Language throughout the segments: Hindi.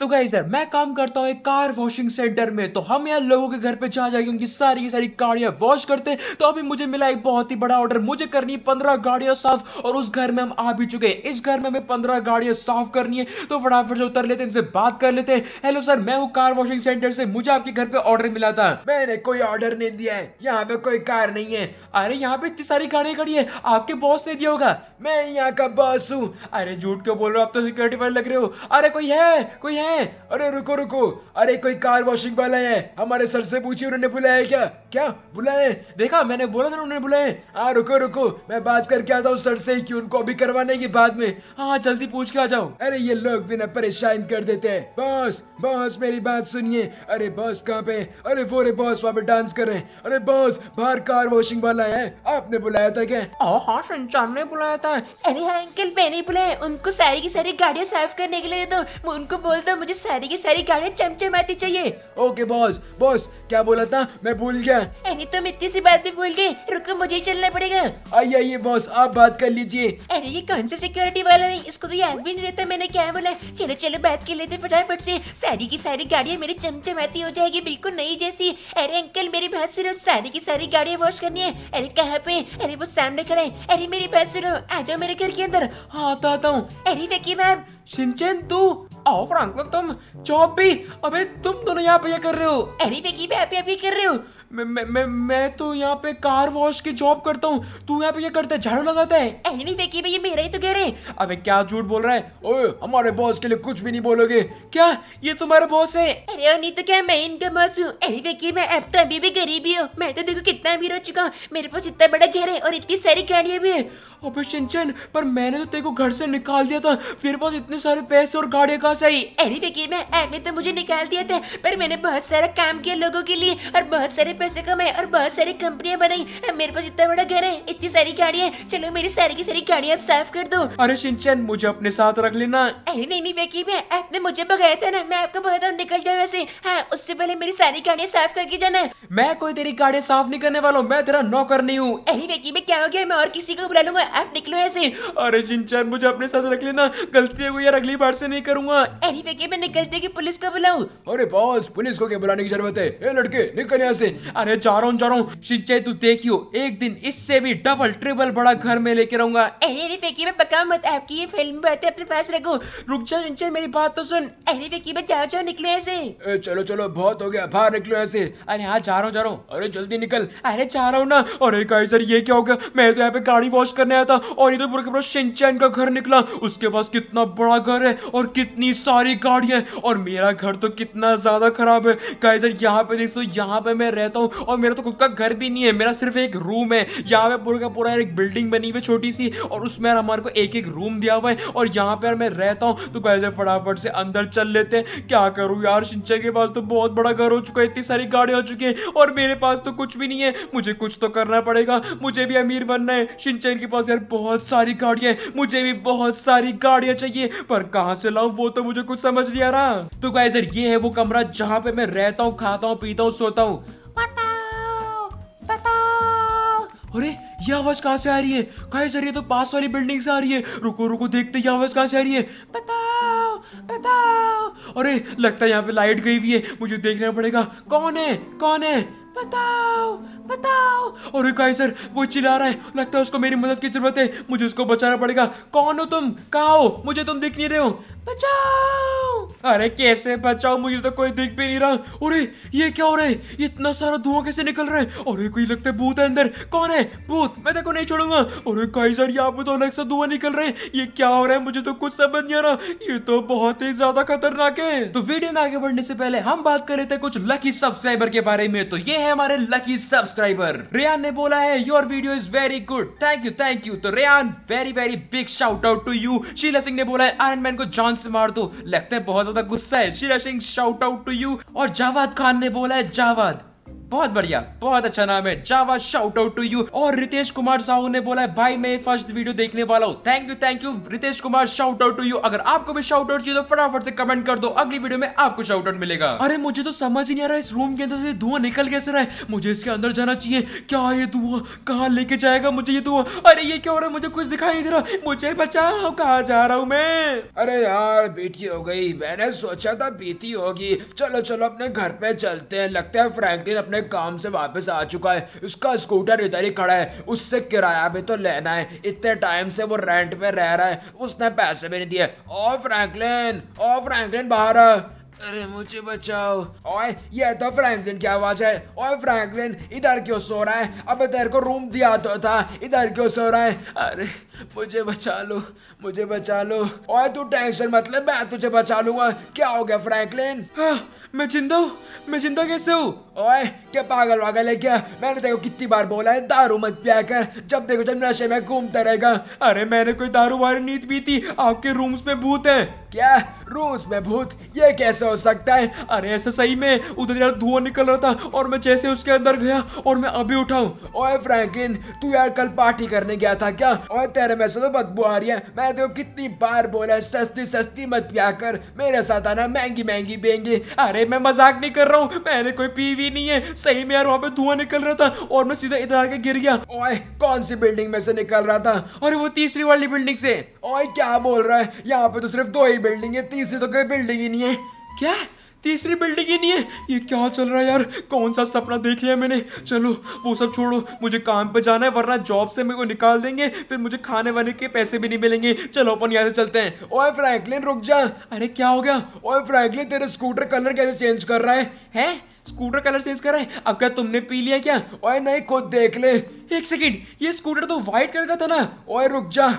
तो गाइज सर मैं काम करता हूँ एक कार वॉशिंग सेंटर में तो हम यार लोगों के घर पे जा जाएंगे उनकी सारी की सारी गाड़ियाँ वॉश करते हैं तो अभी मुझे मिला एक बहुत ही बड़ा ऑर्डर मुझे करनी है पंद्रह गाड़ियाँ साफ और उस घर में हम आ भी चुके हैं इस घर में हमें पंद्रह गाड़ियाँ साफ करनी है तो फटाफट से उतर लेते हैं इनसे बात कर लेते हैं हेलो सर मैं हूँ कार वॉशिंग सेंटर से मुझे आपके घर पे ऑर्डर मिला था मैंने कोई ऑर्डर नहीं दिया है यहाँ पे कोई कार नहीं है अरे यहाँ पे इतनी सारी गाड़ियाँ खड़ी है आपके बॉस ने दिया होगा मैं यहाँ का बॉस हूँ अरे झूठ क्यों बोल रहे हो आप तो सिक्योरिटी वाले लग रहे हो अरे कोई है कोई है है अरे रुको रुको अरे कोई कार वॉशिंग वाला है हमारे सर से पूछिए उन्होंने बुलाया क्या क्या बुलाए देखा मैंने बोला था उन्होंने बुलाए हाँ रुको रुको मैं बात करके आता हूँ सर से कि उनको अभी करवाने की बाद में हाँ जल्दी पूछ के आ जाओ अरे ये लोग भी ना परेशान कर देते हैं बॉस बॉस मेरी बात सुनिए अरे बॉस कहाँ पे अरे वो रे बॉस वहाँ पे डांस कर रहे हैं अरे बॉस बाहर कार वॉशिंग वाला है आपने बुलाया था क्या हाँ संचाम ने बुलाया था अरे हाँ अंकल मैंने बुलाया उनको सारी की सारी गाड़ियाँ साफ करने के लिए तो उनको बोल दो मुझे सारी की सारी चमचे चमचमाती चाहिए ओके बॉस बॉस क्या बोला था मैं भूल गया अरे तुम तो इतनी सी बात भी भूल गए रुको मुझे चलना पड़ेगा आइए आइए बॉस आप बात कर लीजिए अरे ये कौन सा सिक्योरिटी वाला है इसको तो याद भी नहीं रहता मैंने क्या बोला चलो चलो बात कर लेते फटाफट ऐसी सारी की सारी गाड़ियाँ मेरी चमचे चमचमाती हो जाएगी बिल्कुल नई जैसी अरे अंकल मेरी बात सुनो सारी की सारी गाड़ियाँ वॉश करनी है अरे कहाँ पे अरे वो सामने खड़े हैं अरे मेरी बात सुनो आ जाओ मेरे घर के अंदर हाँ आता आता हूँ अरे वकी मैम सिंचन तू आओ फ्रैंक तुम चौपी भी अबे तुम दोनों यहाँ पे ये कर रहे हो अरे मैं अभी अभी कर रहे हो मैं मैं तो यहाँ पे कार वॉश की जॉब करता हूँ तू यहाँ पे ये करता है झाड़ू लगाता है एनिमी फेंकी भैया मेरा ही तो कह रहे अबे क्या झूठ बोल रहा है ओए हमारे बॉस के लिए कुछ भी नहीं बोलोगे क्या ये तुम्हारा बॉस है अरे नहीं तो क्या मैं इनका बॉस हूँ एनिमी फेंकी मैं अब तो अभी भी गरीबी हूँ मैं तो देखो कितना अमीर हो चुका हूँ मेरे पास इतना बड़ा घर है और इतनी सारी गाड़ियाँ भी है अबे शिनचैन पर मैंने तो तेरे को घर से निकाल दिया था फिर बस इतने सारे पैसे और गाड़ियाँ कहाँ सही अरे फेंकी मैं आपने तो मुझे निकाल दिया था पर मैंने बहुत सारा काम किया लोगों के लिए और बहुत सारे पैसे कमाए और बहुत सारी कंपनियां बनाई मेरे पास इतना बड़ा घर है इतनी सारी गाड़ियाँ चलो मेरी सारी की सारी गाड़ियाँ आप साफ कर दो अरे सिंचन मुझे अपने साथ रख लेना अरे नहीं नहीं वेकी मैं आपने मुझे बगाया था ना मैं आपको बहुत निकल जाऊँ वैसे हाँ उससे पहले मेरी सारी गाड़ियाँ साफ करके जाना मैं कोई तेरी गाड़ी साफ नहीं करने वाला हूँ मैं तेरा नौकर नहीं हूँ अरे वेकी में क्या हो गया मैं और किसी को बुला लूंगा आप निकलो ऐसे अरे सिंचन मुझे अपने साथ रख लेना गलती है यार अगली बार से नहीं करूंगा अरे वेकी मैं निकलते की पुलिस को बुलाऊ अरे बॉस पुलिस को क्या बुलाने की जरूरत है लड़के निकल यहाँ से अरे जा रहा हूँ जा रहा हूँ सिंचाई तू देखियो एक दिन इससे भी डबल ट्रिपल बड़ा घर में लेके रहूंगा अपने पास रखो रुक सिंचाई मेरी बात तो सुन जाओ जाओ निकले ऐसे चलो चलो बहुत हो गया बाहर निकलो ऐसे अरे यहाँ जा रहा हूँ जा रहा हूँ अरे जल्दी निकल अरे जा रहा हूँ ना अरे कहीं सर ये क्या हो गया मैं तो यहाँ पे गाड़ी वॉश करने आया था और इधर पूरा पूरा सिंचैन का घर निकला उसके पास कितना बड़ा घर है और कितनी सारी गाड़ियाँ और मेरा घर तो कितना ज्यादा खराब है कहीं सर यहाँ पे देख सो यहाँ पे मैं रहता रहता हूँ और मेरा तो खुद का घर भी नहीं है मेरा सिर्फ एक रूम है यहाँ पे पूरा का पूरा एक बिल्डिंग बनी हुई छोटी सी और उसमें हमारे को एक एक रूम दिया हुआ है और यहाँ पे यार मैं रहता हूँ तो कैसे फटाफट से अंदर चल लेते हैं क्या करूँ यार शिंचा के पास तो बहुत बड़ा घर हो चुका है इतनी सारी गाड़ियाँ हो चुकी है और मेरे पास तो कुछ भी नहीं है मुझे कुछ तो करना पड़ेगा मुझे भी अमीर बनना है शिंचन के पास यार बहुत सारी गाड़ियाँ हैं मुझे भी बहुत सारी गाड़ियाँ चाहिए पर कहाँ से लाऊं वो तो मुझे कुछ समझ नहीं आ रहा तो गाइस ये है वो कमरा जहाँ पे मैं रहता हूँ खाता हूँ पीता हूँ सोता हूँ बताओ बताओ अरे ये आवाज कहाँ से आ रही है कहा रही है तो पास वाली बिल्डिंग से आ रही है रुको रुको देखते ये आवाज कहाँ से आ रही है बताओ बताओ अरे लगता है यहाँ पे लाइट गई हुई है मुझे देखना पड़ेगा कौन है कौन है बताओ बताओ और गाइस सर वो चिल्ला रहा है लगता है उसको मेरी मदद की जरूरत है मुझे उसको बचाना पड़ेगा कौन हो तुम कहा हो मुझे तुम दिख नहीं रहे हो बचाओ अरे कैसे बचाओ मुझे तो कोई दिख भी नहीं रहा अरे ये क्या हो रहा है इतना सारा धुआं कैसे निकल रहा है अरे कोई लगता है भूत है अंदर कौन है भूत मैं देखो नहीं छोड़ूंगा अरे कई सर यहाँ पे तो अलग सा धुआं निकल रहा है ये क्या हो रहा है मुझे तो कुछ समझ नहीं आ रहा ये तो बहुत ही ज्यादा खतरनाक है तो वीडियो में आगे बढ़ने से पहले हम बात कर रहे थे कुछ लकी सब्सक्राइबर के बारे में तो ये है हमारे लकी सब्स सब्सक्राइबर रेयान ने बोला है your video is very good thank you thank you तो Ryan very very big shout out to you Sheela Singh ने बोला है आयरन मैन को जान से मार दो लगता है बहुत ज्यादा गुस्सा है Sheela Singh shout out to you और जावाद खान ने बोला है जावाद बहुत बढ़िया बहुत अच्छा नाम है Jawa shout out to you और रितेश कुमार साहू ने बोला है भाई मैं फर्स्ट वीडियो देखने वाला हूँ thank you thank you Ritesh Kumar shout out to you अगर आपको भी शाउट आउट चाहिए तो फटाफट से कमेंट कर दो अगली वीडियो में आपको शाउट आउट मिलेगा अरे मुझे तो समझ ही नहीं आ रहा है इस रूम के अंदर से धुआं निकल कैसे रहा है मुझे इसके अंदर जाना चाहिए क्या ये धुआं कहाँ लेके जाएगा मुझे ये धुआं अरे ये क्या हो रहा है मुझे कुछ दिखाई दे रहा मुझे बचाओ कहा जा रहा हूँ मैं अरे यार बेटी हो गई मैंने सोचा था बीती होगी चलो चलो अपने घर पे चलते हैं लगता है फ्रैंकलिन अपने अपने काम से वापस आ चुका है उसका स्कूटर इधर ही खड़ा है उससे किराया भी तो लेना है इतने टाइम से वो रेंट पे रह रहा है उसने पैसे भी नहीं दिए ओ फ्रैंकलिन ओ फ्रैंकलिन बाहर अरे मुझे बचाओ ओए ये तो फ्रैंकलिन की आवाज है ओए फ्रैंकलिन इधर क्यों सो रहा है अब तेरे को रूम दिया तो था इधर क्यों सो रहा है अरे मुझे बचा लो मुझे बचा लो ओए तू टेंशन मतलब मैं तुझे बचा लूंगा क्या हो गया फ्रैंकलिन हाँ, मैं जिंदा हूँ मैं जिंदा कैसे हूँ ओए क्या पागल वागल है क्या मैंने देखो कितनी बार बोला है दारू मत पिया कर जब देखो जब नशे में घूमता रहेगा अरे मैंने कोई दारू वाली नींद भी थी आपके रूम्स में भूत है क्या रूस में भूत ये कैसे हो सकता है अरे ऐसा सही में उधर यार धुआं निकल रहा था और मैं जैसे उसके अंदर गया और मैं अभी उठाऊ ओए फ्रैंकलिन तू यार कल पार्टी करने गया था क्या ओए तेरे में से तो बदबू आ रही है मैं तो कितनी बार बोला सस्ती सस्ती मत पिया कर मेरे साथ आना महंगी महंगी बेंगी अरे मैं मजाक नहीं कर रहा हूँ मैंने कोई पी नहीं है सही में यार वहाँ पे धुआं निकल रहा था और मैं सीधा इधर आके गिर गया ओए कौन सी बिल्डिंग में से निकल रहा था और वो तीसरी वाली बिल्डिंग से ओए क्या बोल रहा है यहाँ पे तो सिर्फ दो ही सारी बिल्डिंग है तीसरी तो कोई बिल्डिंग ही नहीं है क्या तीसरी बिल्डिंग ही नहीं है ये क्या चल रहा है यार कौन सा सपना देख लिया मैंने चलो वो सब छोड़ो मुझे काम पे जाना है वरना जॉब से मेरे को निकाल देंगे फिर मुझे खाने वाने के पैसे भी नहीं मिलेंगे चलो अपन यहाँ से चलते हैं ओए फ्रैंकलिन रुक जा अरे क्या हो गया ओए फ्रैंकलिन तेरे स्कूटर कलर कैसे चेंज कर रहा है है? स्कूटर कलर चेंज करा है अब क्या तुमने पी लिया क्या ओए नहीं खुद देख ले एक सेकेंड ये स्कूटर तो व्हाइट कलर का था ना ओए रुक जा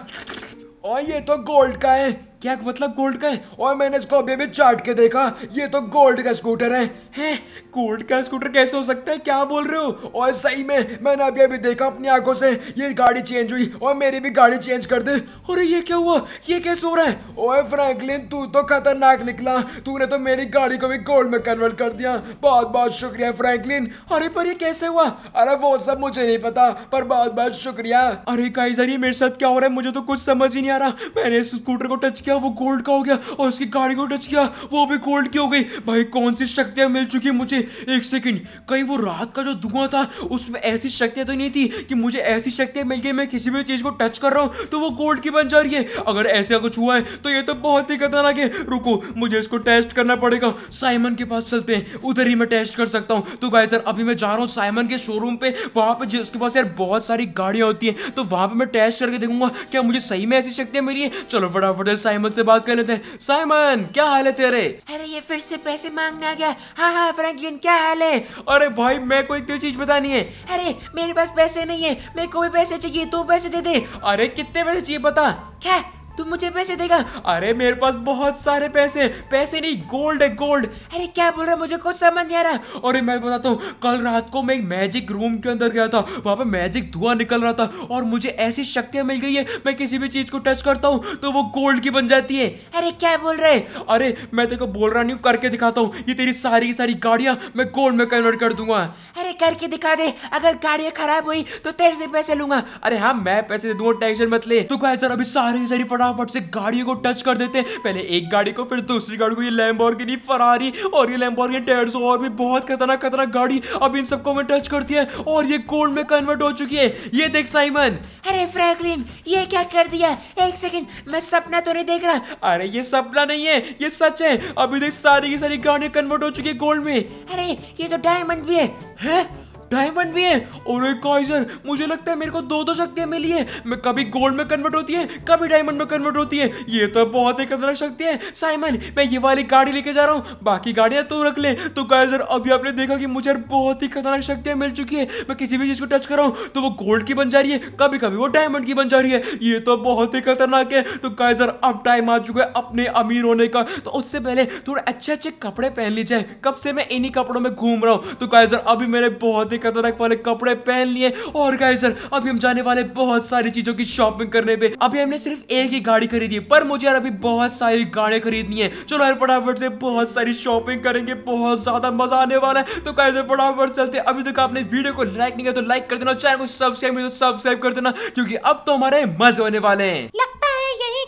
और ये तो गोल्ड का है क्या मतलब गोल्ड का है और मैंने इसको अभी अभी चाट के देखा ये तो गोल्ड का स्कूटर है हैं गोल्ड का स्कूटर कैसे हो सकता है क्या बोल रहे हो और सही में मैंने अभी अभी देखा अपनी आंखों से ये गाड़ी चेंज हुई और मेरी भी गाड़ी चेंज कर दे अरे ये क्या हुआ ये कैसे हो रहा है ओए फ्रैंकलिन तू तो खतरनाक निकला तूने तो मेरी गाड़ी को भी गोल्ड में कन्वर्ट कर दिया बहुत बहुत शुक्रिया फ्रैंकलिन अरे पर ये कैसे हुआ अरे वो सब मुझे नहीं पता पर बहुत बहुत शुक्रिया अरे काइजर ये मेरे साथ क्या हो रहा है मुझे तो कुछ समझ ही नहीं आ रहा मैंने स्कूटर को टच क्या वो गोल्ड का हो गया और उसकी गाड़ी को टच किया वो भी गोल्ड की हो गई भाई कौन सी शक्तियाँ मिल चुकी मुझे एक सेकेंड कहीं वो रात का जो धुआं था उसमें ऐसी शक्तियाँ तो नहीं थी कि मुझे ऐसी शक्तियाँ मिल गई मैं किसी भी चीज़ को टच कर रहा हूँ तो वो गोल्ड की बन जा रही है अगर ऐसा कुछ हुआ है तो ये तो बहुत ही खतरनाक है रुको मुझे इसको टेस्ट करना पड़ेगा साइमन के पास चलते हैं उधर ही मैं टेस्ट कर सकता हूँ तो गाय सर अभी मैं जा रहा हूँ साइमन के शोरूम पे वहाँ पर उसके पास यार बहुत सारी गाड़ियाँ होती हैं तो वहाँ पर मैं टेस्ट करके देखूंगा क्या मुझे सही में ऐसी शक्तियाँ मिली है चलो फटाफट साइमन साइमन से बात कर लेते हैं साइमन क्या हाल है तेरे अरे ये फिर से पैसे मांगने आ गया हाँ हाँ फ्रेंकलिन क्या हाल है अरे भाई मैं कोई इतनी तो चीज बतानी है अरे मेरे पास पैसे नहीं है मेरे को भी पैसे चाहिए तू पैसे दे दे अरे कितने पैसे चाहिए बता क्या तू मुझे पैसे देगा अरे मेरे पास बहुत सारे पैसे पैसे नहीं गोल्ड है गोल्ड अरे क्या बोल रहा है मुझे कुछ समझ नहीं आ रहा और मैं बताता हूँ कल रात को मैं एक मैजिक रूम के अंदर गया था वहाँ पर मैजिक धुआं निकल रहा था और मुझे ऐसी शक्तियाँ मिल गई है मैं किसी भी चीज़ को टच करता हूँ तो वो गोल्ड की बन जाती है अरे क्या बोल रहे अरे मैं तेरे को बोल रहा नहीं करके दिखाता हूँ ये तेरी सारी की सारी गाड़ियाँ मैं गोल्ड में कन्वर्ट कर दूंगा अरे करके दिखा दे अगर गाड़ियाँ खराब हुई तो तेरे से पैसे लूंगा अरे हाँ मैं पैसे दे दूंगा टेंशन मत ले तो अभी सारी सारी फटा फटाफट से गाड़ियों को टच कर देते हैं पहले एक गाड़ी को फिर दूसरी गाड़ी को ये लैम्बोर्गिनी फरारी और ये लैम्बोर्गिनी टेड और भी बहुत खतरनाक खतरनाक गाड़ी अब इन सबको मैं टच करती है और ये गोल्ड में कन्वर्ट हो चुकी है ये देख साइमन अरे फ्रैंकलिन ये क्या कर दिया एक सेकंड मैं सपना तो नहीं देख रहा अरे ये सपना नहीं है ये सच है अभी देख सारी की सारी गाड़ियां कन्वर्ट हो चुकी है गोल्ड में अरे ये तो डायमंड भी है, है? डायमंड भी है और एक काइजर मुझे लगता है मेरे को दो दो शक्तियां मिली है मैं कभी गोल्ड में कन्वर्ट होती है कभी डायमंड में कन्वर्ट होती है ये तो बहुत ही खतरनाक शक्ति है साइमन मैं ये वाली गाड़ी लेके जा रहा हूँ बाकी गाड़ियाँ तो रख ले तो काइजर अभी आपने देखा कि मुझे बहुत ही खतरनाक शक्तियाँ मिल चुकी है मैं किसी भी चीज़ को टच कर रहा हूँ तो वो गोल्ड की बन जा रही है कभी कभी वो डायमंड की बन जा रही है ये तो बहुत ही खतरनाक है तो काइजर अब टाइम आ चुका है अपने अमीर होने का तो उससे पहले थोड़े अच्छे अच्छे कपड़े पहन लीजिए कब से मैं इन्हीं कपड़ों में घूम रहा हूँ तो काइजर अभी मैंने बहुत ही खतरनाक वाले कपड़े पहन लिए और गाय सर अभी हम जाने वाले बहुत सारी चीजों की शॉपिंग करने पे अभी हमने सिर्फ एक ही गाड़ी खरीदी पर मुझे यार अभी बहुत सारी गाड़ियां खरीदनी है चलो यार फटाफट से बहुत सारी शॉपिंग करेंगे बहुत ज्यादा मजा आने वाला है तो कैसे फटाफट चलते अभी तक आपने वीडियो को लाइक नहीं किया तो लाइक कर देना चैनल को सब्सक्राइब तो सब्सक्राइब कर देना क्योंकि अब तो हमारे मजे होने वाले हैं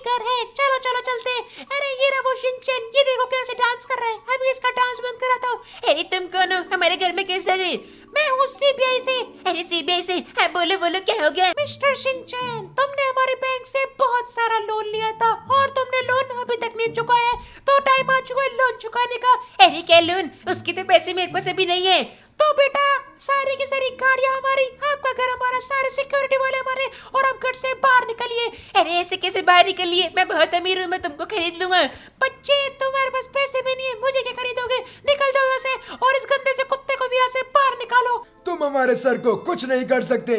घर है चलो चलो चलते अरे ये रहा वो शिनचैन ये देखो कैसे डांस कर रहा है अभी इसका डांस बंद कराता हूँ अरे तुम कौन हो हमारे घर में कैसे आ गई मैं हूँ सीबीआई से अरे सीबीआई से हाँ बोलो बोलो क्या हो गया मिस्टर शिनचैन तुमने हमारे बैंक से बहुत सारा लोन लिया था और तुमने लोन अभी तक नहीं चुकाया तो टाइम आ चुका है लोन चुकाने का अरे क्या लोन उसके तो पैसे मेरे पास अभी नहीं है तो बेटा सारी की सारी गाड़ियाँ हमारी आपका घर हमारा सारे सिक्योरिटी वाले हमारे और आप घर से बाहर निकलिए अरे ऐसे कैसे बाहर निकलिए मैं बहुत अमीर हूँ मैं तुमको खरीद लूंगा बच्चे तुम्हारे पास पैसे भी नहीं है मुझे क्या खरीदोगे निकल जाओ यहाँ से और इस गंदे से कुत्ते को भी यहाँ से बाहर निकालो तुम हमारे सर को कुछ नहीं कर सकते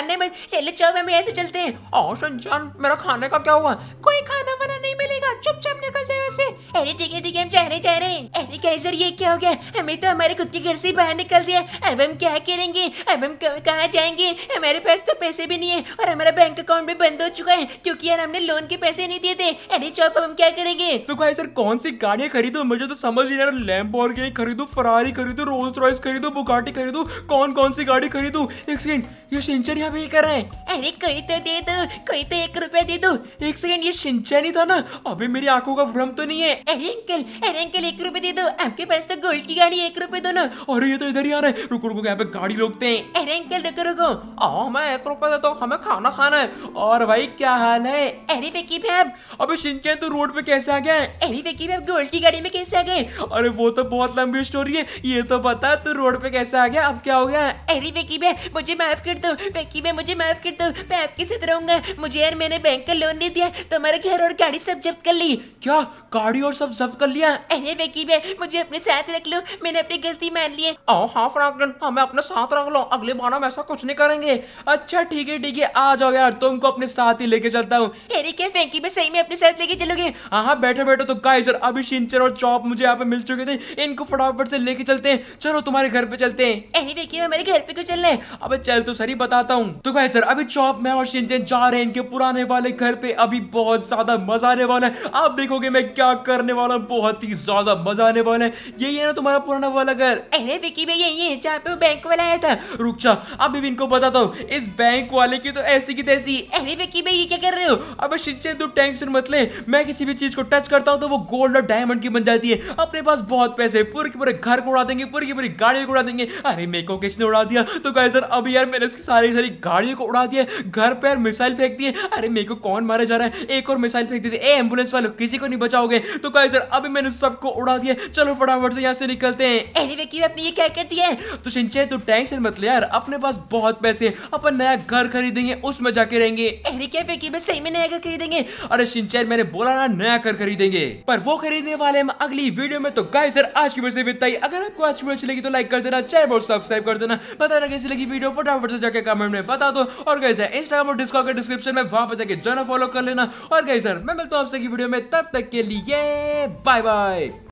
करने में चले चौबे में ऐसे चलते हैं और सुनचान मेरा खाने का क्या हुआ कोई खाना वाना नहीं मिलेगा चुपचाप निकल जाए उसे अरे ठीक है ठीक है नहीं जा रहे हैं अरे कैसर ये क्या हो गया हमें तो हमारे खुद के घर से बाहर निकल दिया अब हम क्या करेंगे अब हम कहाँ जाएंगे हमारे पास तो पैसे भी नहीं है और हमारा बैंक अकाउंट भी बंद हो चुका है क्योंकि यार हमने लोन के पैसे नहीं दिए थे अरे चौप हम क्या करेंगे तो भाई सर कौन सी गाड़ियाँ खरीदो मुझे तो समझ नहीं यार लैम्बोर्गिनी खरीदो फरारी खरीदो रोल्स रॉयस खरीदो बुकाटी खरीदो कौन कौन सी गाड़ी खरीदो एक सेकंड ये सिंचर यहाँ भी कर रहा है अरे कोई तो दे दो कोई तो एक रुपया दे दो एक सेकंड ये सिंचर ही था ना अभी मेरी आंखों का भ्रम तो नहीं है अरे अंकल अरे अंकल एक रुपए दे दो आपके पास तो गोल्ड की गाड़ी एक रुपए दो ना अरे ये तो इधर ही आ रहा है रुको रुको यहाँ पे गाड़ी रोकते हैं अरे अंकल रुको रुको आओ मैं एक रुपए दे दो हमें खाना खाना है और भाई क्या हाल है अरे फेकी भैब अबे शिनचैन तू रोड पे कैसे आ गया अरे फेकी भैब गोल्ड की गाड़ी में कैसे आ गए अरे वो तो बहुत लंबी स्टोरी है ये तो बता तू रोड पे कैसे आ गया अब क्या हो गया अरे फेकी भैब मुझे माफ कर दो फेकी भैब मुझे माफ कर दो मैं आपके साथ रहूंगा मुझे यार मैंने बैंक का लोन नहीं दिया तो हमारा घर और गाड़ी सब जब्त कर ली क्या गाड़ी और सब जब्त कर लिया अरे वेकी बे मुझे अपने साथ रख लो मैंने अपनी गलती मान ली है हाँ हमें हाँ, अपने साथ रख लो अगले बार हम ऐसा कुछ नहीं करेंगे अच्छा ठीक है ठीक है आ जाओ यार तुमको अपने साथ ही लेके चलता हूँ अरे क्या फेंकी बे सही में अपने साथ लेके चलोगे हाँ, हाँ बैठो बैठो तो गाइस सर अभी शिंचर और चॉप मुझे यहाँ पे मिल चुके थे इनको फटाफट से लेके चलते हैं चलो तुम्हारे घर पे चलते हैं अरे वेकी मेरे घर पे क्यों चल रहे अब चल तो सर बताता हूँ तो गाइस सर अभी चॉप मैं और शिंचन जा रहे हैं इनके पुराने वाले घर पे अभी बहुत ज्यादा मजा आने वाला है आप देखोगे मैं क्या करने वाला हूँ बहुत ही ज्यादा मजा आने वाला है यही है ना तुम्हारा पुराना वाला घर अरे विकी भैया यही है जहाँ पे बैंक वाला आया था रुक जा अभी इनको बताता हूँ इस बैंक वाले की तो ऐसी की तैसी अरे विकी भैया क्या कर रहे हो अब शिक्षे तू टेंशन मत ले मैं किसी भी चीज को टच करता हूँ तो वो गोल्ड और डायमंड की बन जाती है अपने पास बहुत पैसे पूरे के पूरे घर को उड़ा देंगे पूरी की पूरी गाड़ी को उड़ा देंगे अरे मेरे को किसने उड़ा दिया तो कहे सर अभी यार मैंने इसकी सारी सारी गाड़ियों को उड़ा दिया घर पर मिसाइल फेंक दिए अरे मेरे को कौन मारा जा रहा है एक और मिसाइल फेंक दी थी एम्बुलेंस वालों किसी को नहीं बचाओगे तो कहे सर अभी मैंने सबको उड़ा दिया चलो फटाफट से यहाँ से निकलते हैं एनीवे की आपने ये क्या कर है तो सिंचे तू तो टेंशन मत ले यार अपने पास बहुत पैसे अपन नया घर खरीदेंगे उसमें जाके रहेंगे अरे क्या फेंकी मैं सही में नया घर खरीदेंगे अरे सिंचैन मैंने बोला ना नया घर खरीदेंगे पर वो खरीदने वाले हम अगली वीडियो में तो गाय सर आज की वीडियो से अगर आपको आज वीडियो अच्छी लगी तो लाइक कर देना चैनल और सब्सक्राइब कर देना बताना कैसी लगी वीडियो फटाफट से जाके कमेंट में बता दो और गाइस सर इंस्टाग्राम और डिस्कॉर्ड के डिस्क्रिप्शन में वहां पर जाकर जो फॉलो कर लेना और गाइस सर मैं मिलता हूँ आपसे वीडियो में तब तक के लिए बाय बाय subscribe